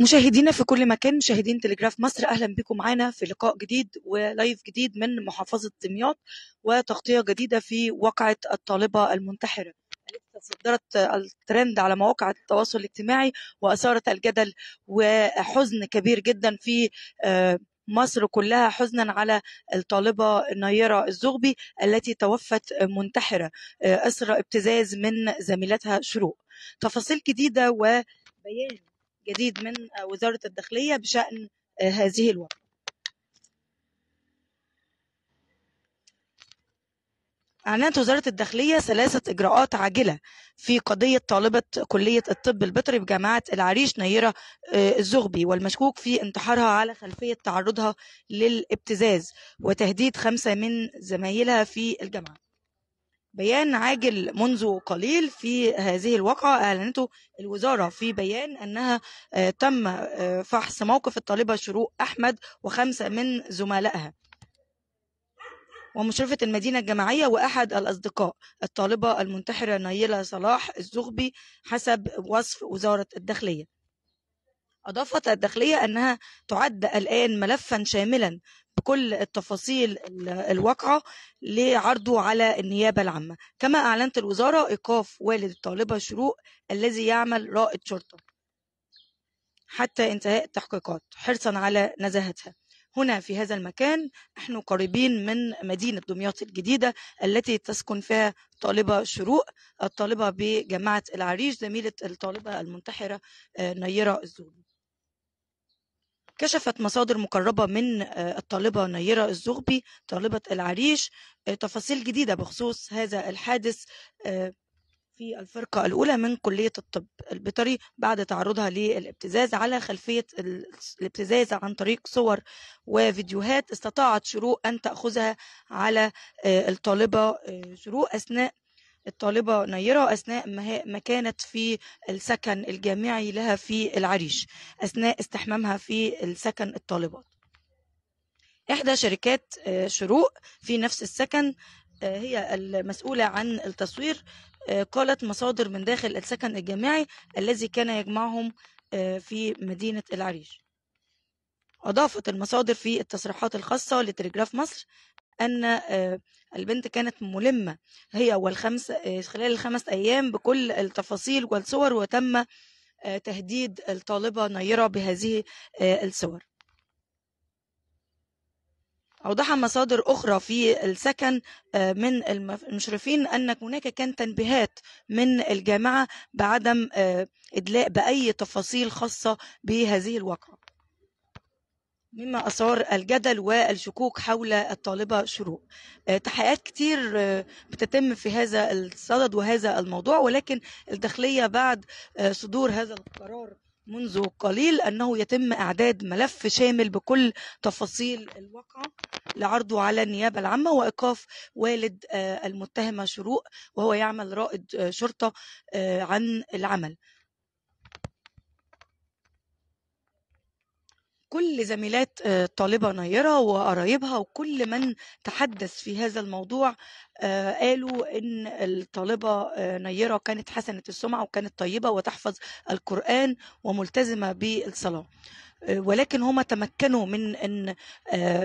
مشاهدينا في كل مكان مشاهدين تلجراف مصر اهلا بكم معانا في لقاء جديد ولايف جديد من محافظه دمياط وتغطيه جديده في واقعه الطالبه المنتحره صدرت الترند على مواقع التواصل الاجتماعي واثارت الجدل وحزن كبير جدا في آه، مصر كلها حزنا على الطالبة نيرة الزغبي التي توفت منتحرة أثر آه، ابتزاز من زميلتها شروق تفاصيل جديدة وبيان جديد من وزارة الداخلية بشأن آه، هذه الوقفة أعلنت وزارة الداخلية ثلاثة إجراءات عاجلة في قضية طالبة كلية الطب البيطري بجامعة العريش نيرة آه، الزغبي والمشكوك في انتحارها على خلفية تعرضها للابتزاز وتهديد خمسة من زمايلها في الجامعة بيان عاجل منذ قليل في هذه الواقعة أعلنته الوزارة في بيان أنها آه، تم آه، فحص موقف الطالبة شروق أحمد وخمسة من زملائها ومشرفة المدينة الجامعية وأحد الأصدقاء الطالبة المنتحرة نيلة صلاح الزغبي حسب وصف وزارة الداخلية أضافت الداخلية أنها تعد الآن ملفا شاملا بكل التفاصيل الواقعة لعرضه على النيابة العامة كما أعلنت الوزارة إيقاف والد الطالبة شروق الذي يعمل رائد شرطة حتى انتهاء التحقيقات حرصا على نزاهتها هنا في هذا المكان نحن قريبين من مدينة دمياط الجديدة التي تسكن فيها طالبة شروق الطالبة بجامعة العريش زميلة الطالبة المنتحرة آه، نيرة الزولي كشفت مصادر مقربة من آه، الطالبة نيرة الزغبي طالبة العريش آه، تفاصيل جديدة بخصوص هذا الحادث آه، في الفرقة الأولى من كلية الطب البيطري بعد تعرضها للابتزاز على خلفية الابتزاز عن طريق صور وفيديوهات استطاعت شروق أن تأخذها على الطالبة شروق أثناء الطالبة نيرة أثناء ما كانت في السكن الجامعي لها في العريش أثناء استحمامها في السكن الطالبات إحدى شركات آه، شروق في نفس السكن آه، هي المسؤولة عن التصوير آه، قالت مصادر من داخل السكن الجامعي الذي كان يجمعهم في مدينة العريش أضافت المصادر في التصريحات الخاصة لتلغراف مصر أن آه، البنت كانت ملمة هي والخمس آه، خلال الخمس أيام بكل التفاصيل والصور وتم آه، تهديد الطالبة نيرة بهذه الصور أوضح مصادر أخرى في السكن من المشرفين أن هناك كان تنبيهات من الجامعة بعدم إدلاء بأي تفاصيل خاصة بهذه الواقعة مما أثار الجدل والشكوك حول الطالبة شروق آه، تحقيقات كتير آه، بتتم في هذا الصدد وهذا الموضوع ولكن الداخلية بعد آه، صدور هذا القرار منذ قليل أنه يتم إعداد ملف شامل بكل تفاصيل الواقعة لعرضه على النيابة العامة وإيقاف والد المتهمة شروق وهو يعمل رائد شرطة عن العمل كل زميلات آه، طالبة نيرة وقرايبها وكل من تحدث في هذا الموضوع آه، قالوا إن الطالبة آه، نيرة كانت حسنة السمعة وكانت طيبة وتحفظ القرآن وملتزمة بالصلاة ولكن هما تمكنوا من أن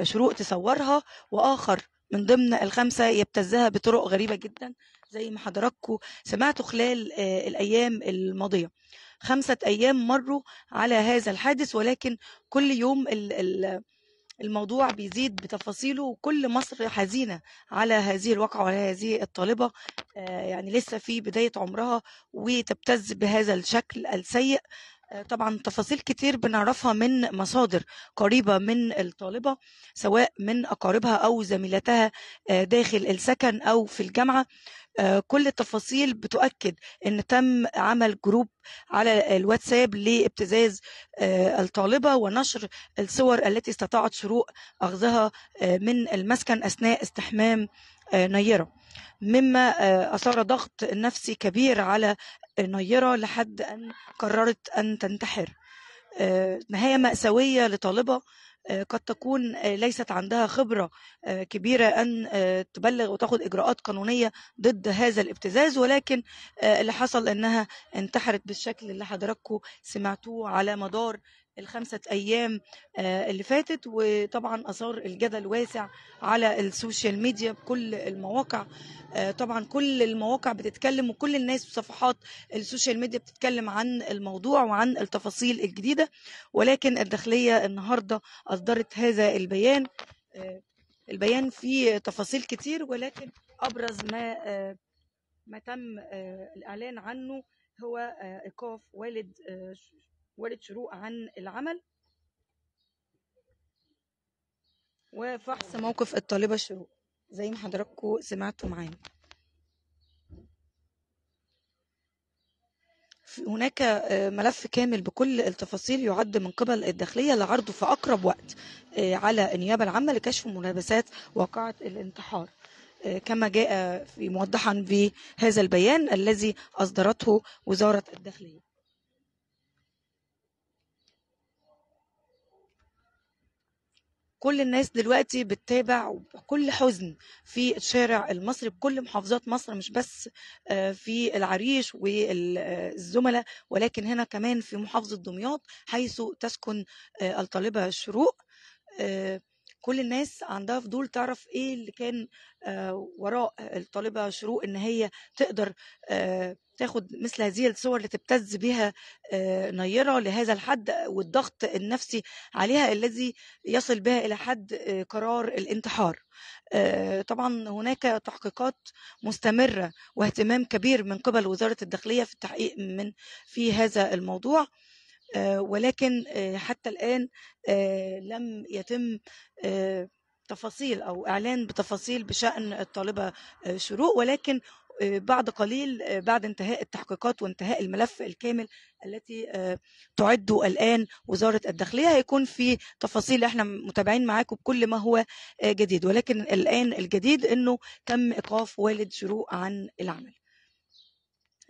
شروق تصورها وآخر من ضمن الخمسة يبتزها بطرق غريبة جدا زي ما حضراتكم سمعتوا خلال الأيام الماضية خمسة أيام مروا على هذا الحادث ولكن كل يوم الـ الـ الموضوع بيزيد بتفاصيله وكل مصر حزينة على هذه الواقعة وعلى هذه الطالبة آه، يعني لسه في بداية عمرها وتبتز بهذا الشكل السيء آه، طبعا تفاصيل كتير بنعرفها من مصادر قريبة من الطالبة سواء من أقاربها أو زميلتها آه، داخل السكن أو في الجامعة آه، كل التفاصيل بتؤكد ان تم عمل جروب على الواتساب لابتزاز الطالبه ونشر الصور التي استطاعت شروق اخذها من المسكن اثناء استحمام نيرة مما آه، أثار ضغط نفسي كبير على آه، نيرة لحد أن قررت أن تنتحر آه، نهاية مأساوية لطالبة قد تكون ليست عندها خبرة كبيرة أن تبلغ وتأخذ إجراءات قانونية ضد هذا الابتزاز ولكن اللي حصل أنها انتحرت بالشكل اللي حضراتكم سمعتوه على مدار الخمسة أيام آه، اللي فاتت وطبعا أثار الجدل واسع على السوشيال ميديا بكل المواقع آه، طبعا كل المواقع بتتكلم وكل الناس وصفحات السوشيال ميديا بتتكلم عن الموضوع وعن التفاصيل الجديدة ولكن الداخلية النهاردة أصدرت هذا البيان آه، البيان فيه تفاصيل كتير ولكن أبرز ما ما تم الإعلان عنه هو إيقاف والد والد شروق عن العمل وفحص موقف الطالبة شروق زي ما حضراتكم سمعتوا معانا هناك آه، ملف كامل بكل التفاصيل يعد من قبل الداخلية لعرضه في أقرب وقت آه، على النيابة العامة لكشف ملابسات واقعة الانتحار آه، كما جاء في موضحا في هذا البيان الذي أصدرته وزارة الداخلية كل الناس دلوقتي بتتابع وبكل حزن في الشارع المصري بكل محافظات مصر مش بس آه، في العريش والزملاء ولكن هنا كمان في محافظة دمياط حيث تسكن آه، الطالبة شروق آه، كل الناس عندها فضول تعرف ايه اللي كان وراء الطالبة شروق ان هي تقدر تاخد مثل هذه الصور اللي تبتز بها آه، نيرة لهذا الحد والضغط النفسي عليها الذي يصل بها إلى حد آه، قرار الانتحار آه، طبعا هناك تحقيقات مستمرة واهتمام كبير من قبل وزارة الداخلية في التحقيق من في هذا الموضوع ولكن حتى الآن لم يتم تفاصيل او اعلان بتفاصيل بشان الطالبه شروق ولكن بعد قليل آه، بعد انتهاء التحقيقات وانتهاء الملف الكامل التي آه، تعد الآن وزارة الداخلية هيكون في تفاصيل احنا متابعين معاكم بكل ما هو آه، جديد ولكن الآن الجديد أنه تم إيقاف والد شروق عن العمل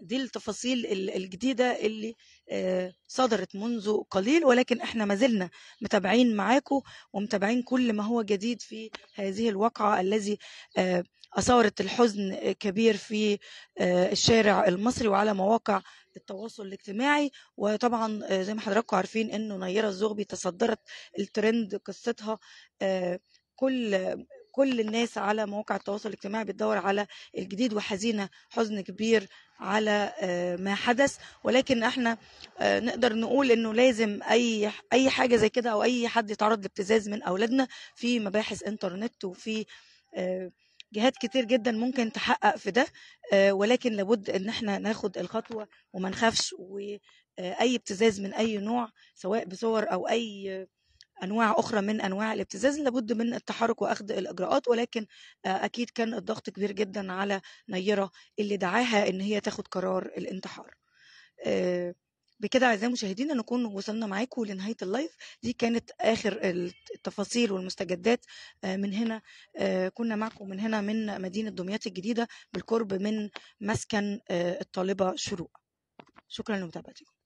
دي التفاصيل الجديدة اللي آه، صدرت منذ قليل ولكن احنا ما زلنا متابعين معاكم ومتابعين كل ما هو جديد في هذه الواقعة الذي آه، أثارت الحزن كبير في آه، الشارع المصري وعلى مواقع التواصل الاجتماعي وطبعا زي ما حضراتكم عارفين انه نيره الزغبي تصدرت الترند قصتها كل كل الناس على مواقع التواصل الاجتماعي بتدور على الجديد وحزينه حزن كبير على آه، ما حدث ولكن احنا آه، نقدر نقول انه لازم اي اي حاجه زي كده او اي حد يتعرض لابتزاز من اولادنا في مباحث انترنت وفي آه، جهات كتير جدا ممكن تحقق في ده ولكن لابد ان احنا ناخد الخطوه وما نخافش واي ابتزاز من اي نوع سواء بصور او اي انواع اخرى من انواع الابتزاز لابد من التحرك واخذ الاجراءات ولكن آه، اكيد كان الضغط كبير جدا على نيره اللي دعاها ان هي تاخد قرار الانتحار آه، بكده اعزائي المشاهدين نكون وصلنا معاكم لنهايه اللايف دي كانت اخر التفاصيل والمستجدات آه، من هنا كنا معكم من هنا من مدينه دمياط الجديده بالقرب من مسكن الطالبه شروق شكرا لمتابعتكم